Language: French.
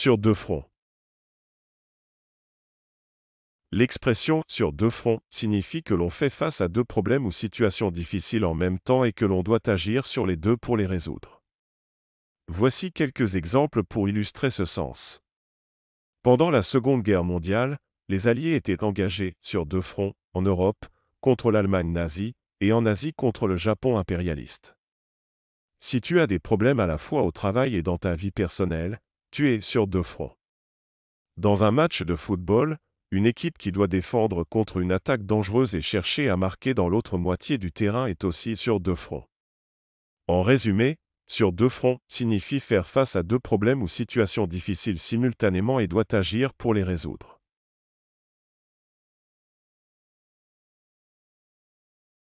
sur deux fronts. L'expression sur deux fronts signifie que l'on fait face à deux problèmes ou situations difficiles en même temps et que l'on doit agir sur les deux pour les résoudre. Voici quelques exemples pour illustrer ce sens. Pendant la Seconde Guerre mondiale, les Alliés étaient engagés sur deux fronts, en Europe, contre l'Allemagne nazie, et en Asie contre le Japon impérialiste. Si tu as des problèmes à la fois au travail et dans ta vie personnelle, Tuer sur deux fronts. Dans un match de football, une équipe qui doit défendre contre une attaque dangereuse et chercher à marquer dans l'autre moitié du terrain est aussi sur deux fronts. En résumé, sur deux fronts signifie faire face à deux problèmes ou situations difficiles simultanément et doit agir pour les résoudre.